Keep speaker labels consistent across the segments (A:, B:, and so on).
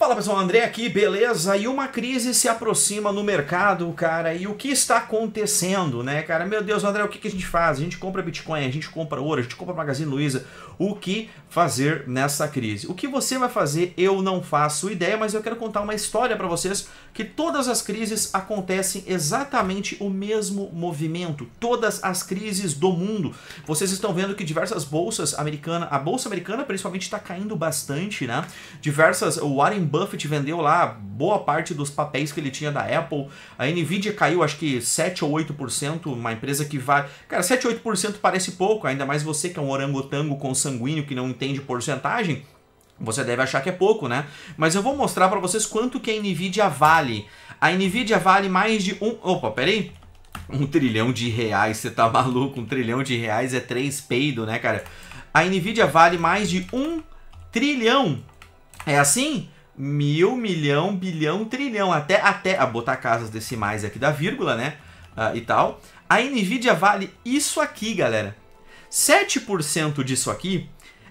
A: Fala pessoal, André aqui, beleza? E uma crise se aproxima no mercado, cara, e o que está acontecendo, né, cara? Meu Deus, André, o que, a gente faz? A gente compra Bitcoin, a gente compra ouro, a gente compra Magazine Luiza. O que fazer nessa crise? O que você vai fazer, eu não faço ideia, mas eu quero contar uma história para vocês que todas as crises acontecem exatamente o mesmo movimento. Todas as crises do mundo. Vocês estão vendo que diversas bolsas americanas, a bolsa americana principalmente está caindo bastante, né? Diversas, o Warren Buffett vendeu lá boa parte dos papéis que ele tinha da Apple. A Nvidia caiu acho que 7 ou 8%, uma empresa que vai... Cara, 7 ou 8% parece pouco, ainda mais você que é um orangotango consanguíneo que não entende porcentagem. Você deve achar que é pouco, né? Mas eu vou mostrar para vocês quanto que a Nvidia vale. A Nvidia vale mais de um... Opa, peraí. Um trilhão de reais, você tá maluco? Um trilhão de reais é três peido, né, cara? A Nvidia vale mais de um trilhão. É assim? mil, milhão, bilhão, trilhão, até, até a ah, botar casas decimais aqui da vírgula, né? Uh, e tal. A Nvidia vale isso aqui, galera. 7% disso aqui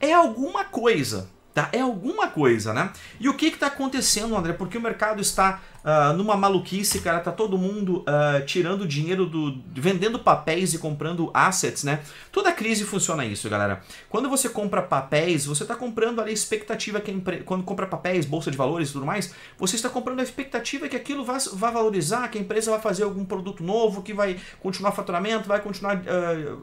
A: é alguma coisa. Tá? É alguma coisa, né? E o que está acontecendo, André? Porque o mercado está uh, numa maluquice, cara. Tá todo mundo uh, tirando dinheiro do. vendendo papéis e comprando assets, né? Toda crise funciona isso, galera. Quando você compra papéis, você está comprando ali a expectativa que a empre... Quando compra papéis, bolsa de valores e tudo mais, você está comprando a expectativa que aquilo vai, vai valorizar, que a empresa vai fazer algum produto novo, que vai continuar faturamento, vai continuar uh,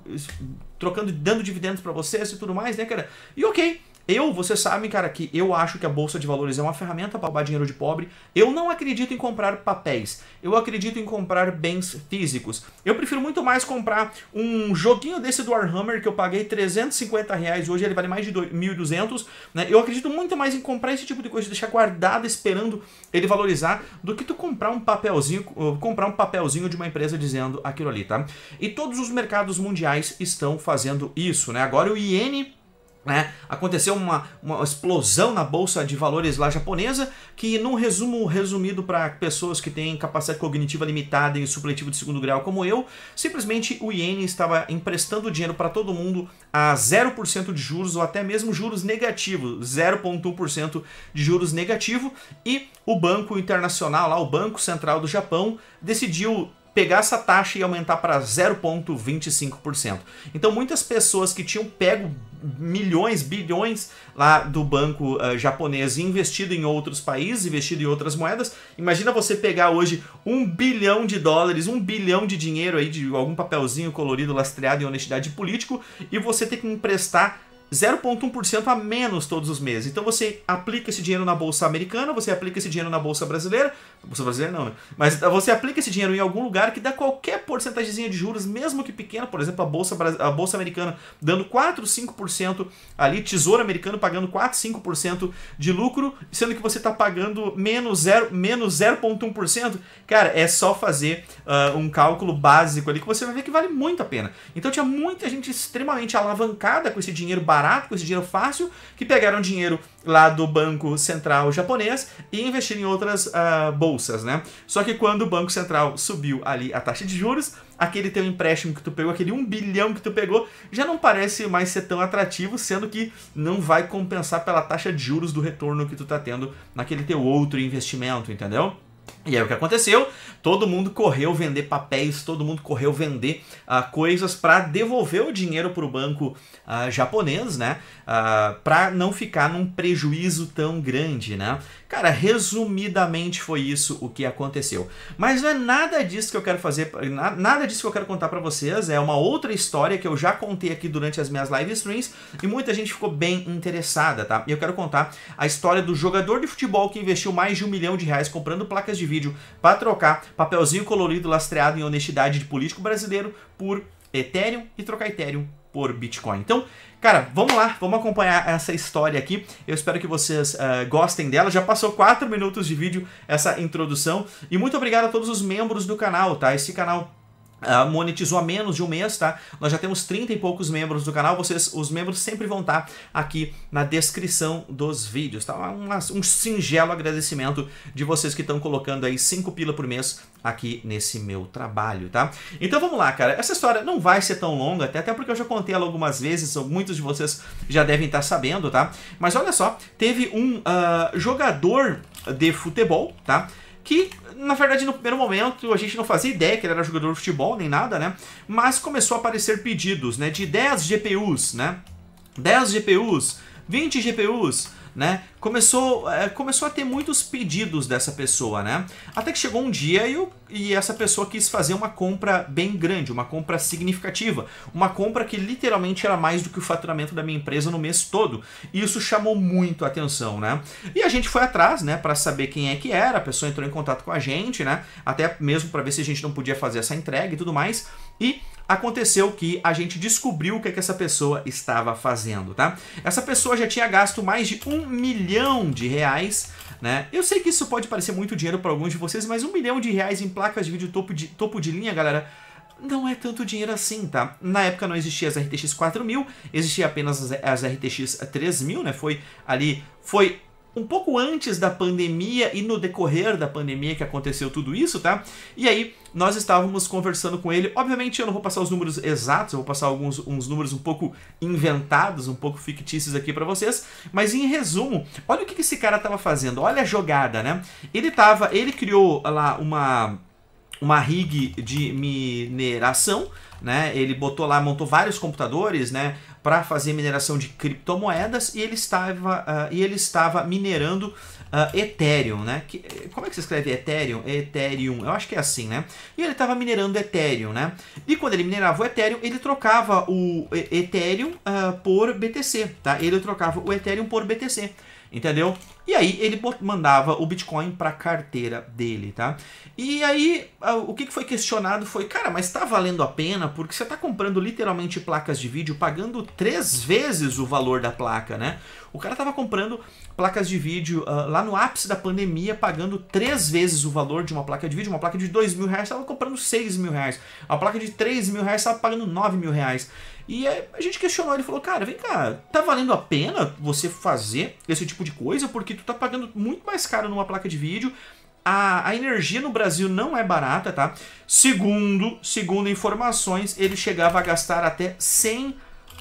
A: trocando, dando dividendos para vocês e tudo mais, né, cara? E ok eu, você sabe, cara, que eu acho que a bolsa de valores é uma ferramenta para roubar dinheiro de pobre. Eu não acredito em comprar papéis. Eu acredito em comprar bens físicos. Eu prefiro muito mais comprar um joguinho desse do Warhammer que eu paguei 350 reais hoje, ele vale mais de 1.200. Né? Eu acredito muito mais em comprar esse tipo de coisa, deixar guardado esperando ele valorizar, do que tu comprar um papelzinho, uh, comprar um papelzinho de uma empresa dizendo aquilo ali, tá? E todos os mercados mundiais estão fazendo isso, né? Agora o iene né? Aconteceu uma, uma, explosão na bolsa de valores lá japonesa, que num resumo resumido para pessoas que têm capacidade cognitiva limitada e supletivo de segundo grau como eu, simplesmente o iene estava emprestando dinheiro para todo mundo a 0% de juros ou até mesmo juros negativos, 0.1% de juros negativo, e o Banco Internacional, lá o Banco Central do Japão, decidiu pegar essa taxa e aumentar para 0,25%. Então muitas pessoas que tinham pego milhões, bilhões lá do banco uh, japonês e investido em outros países, investido em outras moedas. Imagina você pegar hoje um bilhão de dólares, um bilhão de dinheiro aí de algum papelzinho colorido lastreado em honestidade político e você ter que emprestar 0,1% a menos todos os meses. Então você aplica esse dinheiro na bolsa americana, você aplica esse dinheiro na bolsa brasileira, bolsa brasileira não, né? mas eh, você aplica esse dinheiro em algum lugar que dá qualquer porcentagemzinha de juros, mesmo que pequena, por exemplo, a bolsa a bolsa americana dando 4, 5% ali, tesouro americano pagando 4, 5% de lucro, sendo que você está pagando menos 0,1%. Menos Cara, é só fazer uh, um cálculo básico ali que você vai ver que vale muito a pena. Então tinha muita gente extremamente alavancada com esse dinheiro básico barato, com esse dinheiro fácil, que pegaram dinheiro lá do Banco Central japonês e investiram em outras uh, bolsas, né? Só que quando o Banco Central subiu ali a taxa de juros, aquele teu empréstimo que tu pegou, aquele 1 bilhão que tu pegou, já não parece mais ser tão atrativo, sendo que não vai compensar pela taxa de juros do retorno que tu tá tendo naquele teu outro investimento, entendeu? E é o que aconteceu. Todo mundo correu vender papéis, todo mundo correu vender uh, coisas para devolver o dinheiro para o banco uh, japonês, né? Uh, ah, para não ficar num prejuízo tão grande, né? Cara, resumidamente foi isso o que aconteceu. Mas não é nada disso que eu quero fazer, nada disso que eu quero contar para vocês, é uma outra história que eu já contei aqui durante as minhas live streams e muita gente ficou bem interessada, tá? E eu quero contar a história do jogador de futebol que investiu mais de um milhão de reais comprando placas de vídeo para trocar papelzinho colorido lastreado em honestidade de político brasileiro por Ethereum e trocar Ethereum por Bitcoin. Então, Cara, vamos lá, vamos acompanhar essa história aqui. Eu espero que vocês uh, gostem dela. Já passou 4 minutos de vídeo essa introdução. E muito obrigado a todos os membros do canal, tá? Esse canal ah, monetizou há menos de um mês, tá? Nós já temos 30 e poucos membros do canal. Vocês, os membros sempre vão estar tá aqui na descrição dos vídeos, tá? Um, um singelo agradecimento de vocês que estão colocando aí 5 pila por mês aqui nesse meu trabalho, tá? Então vamos lá, cara. Essa história não vai ser tão longa, até, até porque eu já contei ela algumas vezes, muitos de vocês já devem estar tá sabendo, tá? Mas olha só, teve um uh, jogador de futebol, tá? que na verdade no primeiro momento a gente não fazia ideia que ele era jogador de futebol nem nada, né? Mas começou a aparecer pedidos, né, de 10 GPUs, né? 10 GPUs, 20 GPUs, né? Começou, é, começou a ter muitos pedidos dessa pessoa, né? Até que chegou um dia e, e essa pessoa quis fazer uma compra bem grande, uma compra significativa, uma compra que literalmente era mais do que o faturamento da minha empresa no mês todo. E isso chamou muito a atenção, né? E a gente foi atrás, né, para saber quem é que era, a pessoa entrou em contato com a gente, né? Até mesmo para ver se a gente não podia fazer essa entrega e tudo mais. E aconteceu que a gente descobriu o que, é que essa pessoa estava fazendo, tá? Essa pessoa já tinha gasto mais de um milhão de reais né? Eu sei que isso pode parecer muito dinheiro para alguns de vocês, mas um milhão de reais em placas de vídeo topo de, topo de linha, galera, não é tanto dinheiro assim, tá? Na época não existia as RTX 4000, existia apenas as, as RTX 3000, né? Foi ali, foi um pouco antes da pandemia e no decorrer da pandemia que aconteceu tudo isso, tá? E aí nós estávamos conversando com ele. Obviamente eu não vou passar os números exatos, eu vou passar alguns uns números um pouco inventados, um pouco fictícios aqui para vocês, mas em resumo, olha o que esse cara estava fazendo. Olha a jogada, né? Ele tava, ele criou lá uma uma rig de mineração, né? Ele botou lá, montou vários computadores, né, para fazer mineração de criptomoedas e ele estava uh, e ele estava minerando uh, Ethereum, né? Que, como é que se escreve Ethereum? Ethereum, eu acho que é assim, né? E ele estava minerando Ethereum, né? E quando ele minerava o Ethereum, ele trocava o Ethereum uh, por BTC, tá? Ele trocava o Ethereum por BTC entendeu? E aí ele mandava o Bitcoin para carteira dele, tá? E aí o que foi questionado foi, cara, mas tá valendo a pena porque você tá comprando literalmente placas de vídeo pagando três vezes o valor da placa, né? O cara tava comprando placas de vídeo uh, lá no ápice da pandemia, pagando três vezes o valor de uma placa de vídeo. Uma placa de dois mil reais estava comprando seis mil reais. A placa de três mil reais estava pagando nove mil reais. E a gente questionou ele falou: Cara, vem cá, tá valendo a pena você fazer esse tipo de coisa? Porque tu tá pagando muito mais caro numa placa de vídeo. A, a energia no Brasil não é barata, tá? Segundo, segundo informações, ele chegava a gastar até 100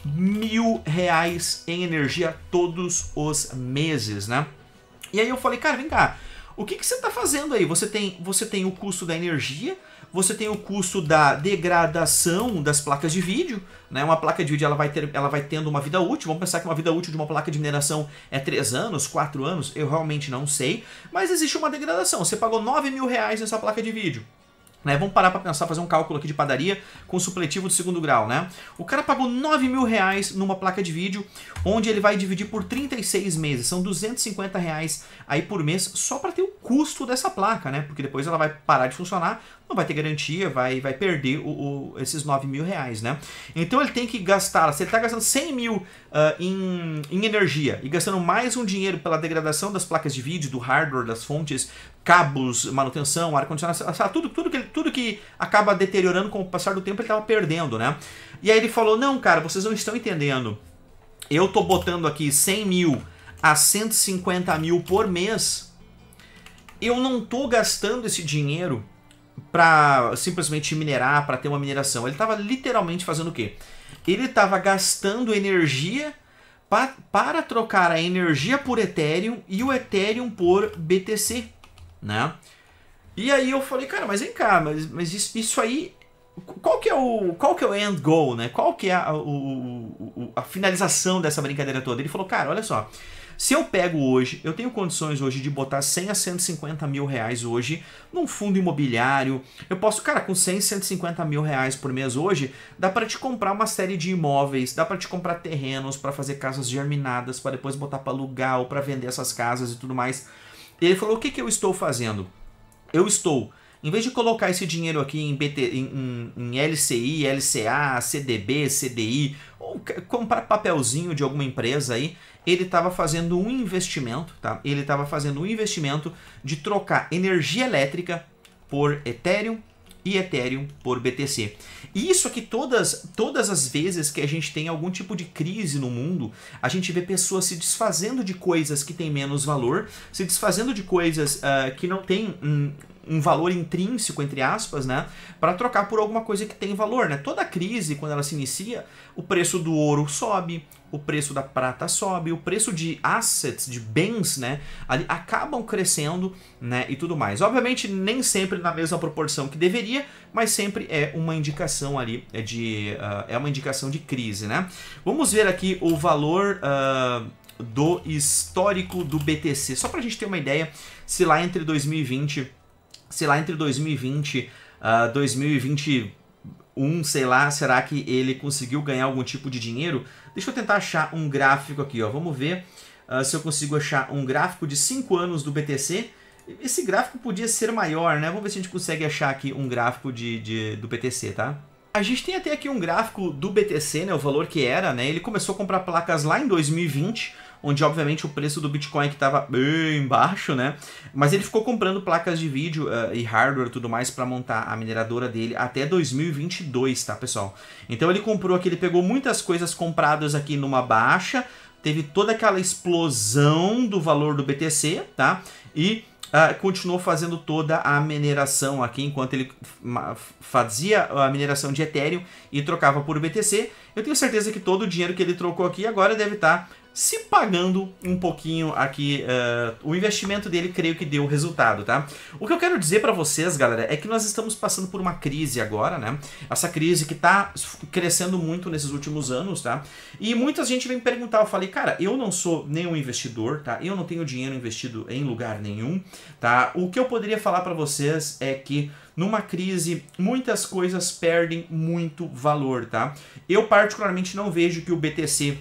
A: mil reais em energia todos os meses, né? E aí eu falei, cara, vem cá, o que, que você tá fazendo aí? Você tem, você tem o custo da energia, você tem o custo da degradação das placas de vídeo, né? Uma placa de vídeo ela vai, ter, ela vai tendo uma vida útil. Vamos pensar que uma vida útil de uma placa de mineração é 3 anos, 4 anos, eu realmente não sei. Mas existe uma degradação. Você pagou 9 mil reais nessa placa de vídeo. Né, vamos parar para pensar, fazer um cálculo aqui de padaria com supletivo de segundo grau, né? O cara pagou 9 mil reais numa placa de vídeo, onde ele vai dividir por 36 meses, são 250 reais aí por mês, só para ter o custo dessa placa, né? Porque depois ela vai parar de funcionar, não vai ter garantia, vai, vai perder o, o esses 9 mil reais, né? Então ele tem que gastar, se ele está gastando 100 mil uh, em, em energia e gastando mais um dinheiro pela degradação das placas de vídeo, do hardware, das fontes, cabos, manutenção, ar-condicionado, tudo, tudo, que, tudo que acaba deteriorando com o passar do tempo ele estava perdendo, né? E aí ele falou, não, cara, vocês não estão entendendo. Eu tô botando aqui 100 mil a 150 mil por mês. Eu não tô gastando esse dinheiro para simplesmente minerar, para ter uma mineração. Ele estava literalmente fazendo o quê? Ele estava gastando energia pa para trocar a energia por Ethereum e o Ethereum por BTC, né? E aí eu falei, cara, mas vem cá, mas, mas isso, isso aí, qual que é o qual que é o end goal, né? Qual que é a, o, o, a finalização dessa brincadeira toda? Ele falou, cara, olha só, se eu pego hoje, eu tenho condições hoje de botar 100 a 150 mil reais hoje num fundo imobiliário. Eu posso, cara, com 100, 150 mil reais por mês hoje, dá para te comprar uma série de imóveis, dá para te comprar terrenos para fazer casas germinadas, para depois botar para alugar ou para vender essas casas e tudo mais. E ele falou: o que, que eu estou fazendo? Eu estou em vez de colocar esse dinheiro aqui em, BT, em, em, LCI, LCA, CDB, CDI, ou comprar papelzinho de alguma empresa aí, ele estava fazendo um investimento, tá? Ele estava fazendo um investimento de trocar energia elétrica por Ethereum e Ethereum por BTC. E isso aqui todas todas as vezes que a gente tem algum tipo de crise no mundo, a gente vê pessoas se desfazendo de coisas que têm menos valor, se desfazendo de coisas uh, que não têm um valor intrínseco, entre aspas, né? Para trocar por alguma coisa que tem valor, né? Toda crise, quando ela se inicia, o preço do ouro sobe, o preço da prata sobe, o preço de assets, de bens, né? Ali acabam crescendo, né? E tudo mais. Obviamente, nem sempre na mesma proporção que deveria, mas sempre é uma indicação ali, é, de, uh, é uma indicação de crise, né? Vamos ver aqui o valor. Uh, do histórico do BTC, só para a gente ter uma ideia, se lá entre 2020 sei lá, entre 2020 uh, 2021, sei lá, será que ele conseguiu ganhar algum tipo de dinheiro? Deixa eu tentar achar um gráfico aqui, ó. Vamos ver uh, se eu consigo achar um gráfico de 5 anos do BTC. Esse gráfico podia ser maior, né? Vamos ver se a gente consegue achar aqui um gráfico de, de do BTC, tá? A gente tem até aqui um gráfico do BTC, né? O valor que era, né? Ele começou a comprar placas lá em 2020 onde obviamente o preço do Bitcoin é que estava bem baixo, né? Mas ele ficou comprando placas de vídeo uh, e hardware tudo mais para montar a mineradora dele até 2022, tá, pessoal? Então ele comprou aqui, ele pegou muitas coisas compradas aqui numa baixa, teve toda aquela explosão do valor do BTC, tá? E Uh, continuou fazendo toda a mineração aqui enquanto ele fazia a mineração de Ethereum e trocava por BTC. Eu tenho certeza que todo o dinheiro que ele trocou aqui agora deve estar tá se pagando um pouquinho aqui. Uh, o investimento dele creio que deu resultado, tá? O que eu quero dizer para vocês, galera, é que nós estamos passando por uma crise agora, né? Essa crise que tá crescendo muito nesses últimos anos, tá? E muita gente vem me perguntar, eu falei, cara, eu não sou nenhum investidor, tá? Eu não tenho dinheiro investido em lugar nenhum, tá? O que eu poderia falar para vocês é que numa crise, muitas coisas perdem muito valor, tá? Eu particularmente não vejo que o BTC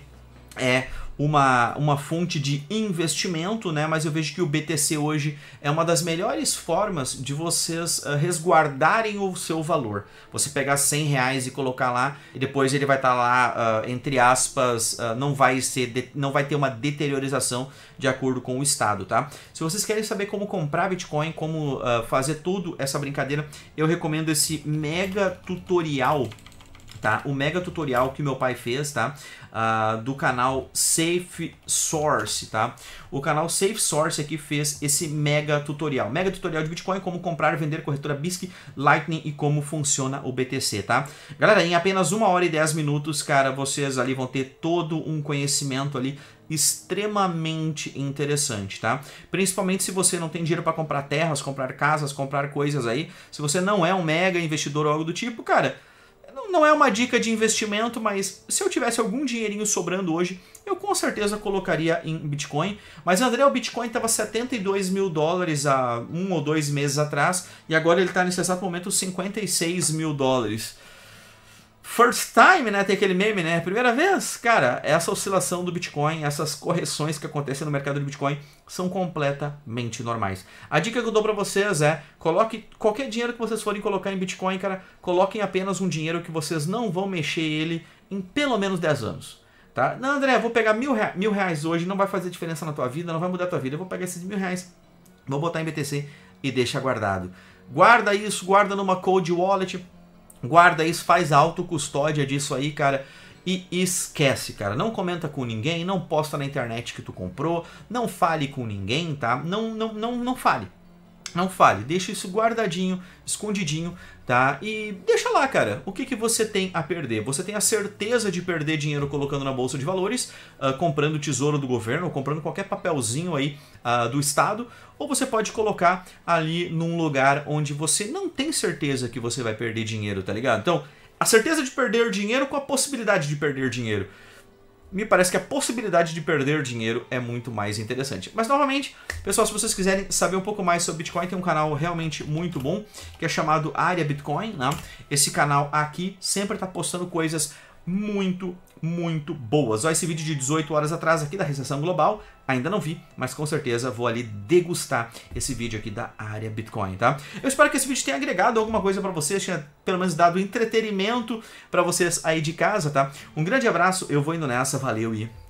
A: é uma, uma fonte de investimento, né? Mas eu vejo que o BTC hoje é uma das melhores formas de vocês eh, resguardarem o seu valor. Você pegar 100 reais e colocar lá, e depois ele vai estar tá lá, uh, entre aspas, uh, não vai ser, não vai ter uma deteriorização de acordo com o estado, tá? Se vocês querem saber como comprar Bitcoin, como fazer tudo essa brincadeira, eu recomendo esse mega tutorial tá? O mega tutorial que meu pai fez, tá? uh, do canal Safe Source, tá? O canal Safe Source aqui fez esse mega tutorial. Mega tutorial de Bitcoin, como comprar, vender corretora BISC, Lightning e como funciona o BTC, tá? Galera, em apenas uma hora e dez minutos, cara, vocês ali vão ter todo um conhecimento ali extremamente interessante, tá? Principalmente se você não tem dinheiro para comprar terras, comprar casas, comprar coisas aí. Se você não é um mega investidor ou algo do tipo, cara, não, é uma dica de investimento, mas se eu tivesse algum dinheirinho sobrando hoje, eu com certeza colocaria em Bitcoin. Mas André, o Bitcoin estava 72 mil dólares há um ou dois meses atrás e agora ele está nesse exato momento 56 mil dólares. First time, né? Tem aquele meme, né? Primeira vez, cara, essa oscilação do Bitcoin, essas correções que acontecem no mercado do Bitcoin são completamente normais. A dica que eu dou para vocês é: coloque qualquer dinheiro que vocês forem colocar em Bitcoin, cara, coloquem apenas um dinheiro que vocês não vão mexer ele em pelo menos 10 anos. Tá? Não, André, vou pegar mil, rea mil reais hoje, não vai fazer diferença na tua vida, não vai mudar a tua vida. Eu vou pegar esses mil reais, vou botar em BTC e deixa guardado. Guarda isso, guarda numa cold wallet Guarda isso, faz autocustódia disso aí, cara. E esquece, cara. Não comenta com ninguém, não posta na internet que tu comprou, não fale com ninguém, tá? Não, não, não, não fale. Não fale, deixa isso guardadinho, escondidinho, tá? E deixa lá, cara. O que, que você tem a perder? Você tem a certeza de perder dinheiro colocando na bolsa de valores, uh, comprando tesouro do governo, ou comprando qualquer papelzinho aí uh, do Estado, ou você pode colocar ali num lugar onde você não tem certeza que você vai perder dinheiro, tá ligado? Então, a certeza de perder dinheiro com a possibilidade de perder dinheiro me parece que a possibilidade de perder dinheiro é muito mais interessante. Mas novamente, pessoal, se vocês quiserem saber um pouco mais sobre Bitcoin, tem um canal realmente muito bom, que é chamado Área Bitcoin, né? Esse canal aqui sempre está postando coisas muito, muito boas. Olha esse vídeo de 18 horas atrás aqui da recessão global, ainda não vi, mas com certeza vou ali degustar esse vídeo aqui da área Bitcoin, tá? Eu espero que esse vídeo tenha agregado alguma coisa para vocês, tenha pelo menos dado entretenimento para vocês aí de casa, tá? Um grande abraço, eu vou indo nessa, valeu e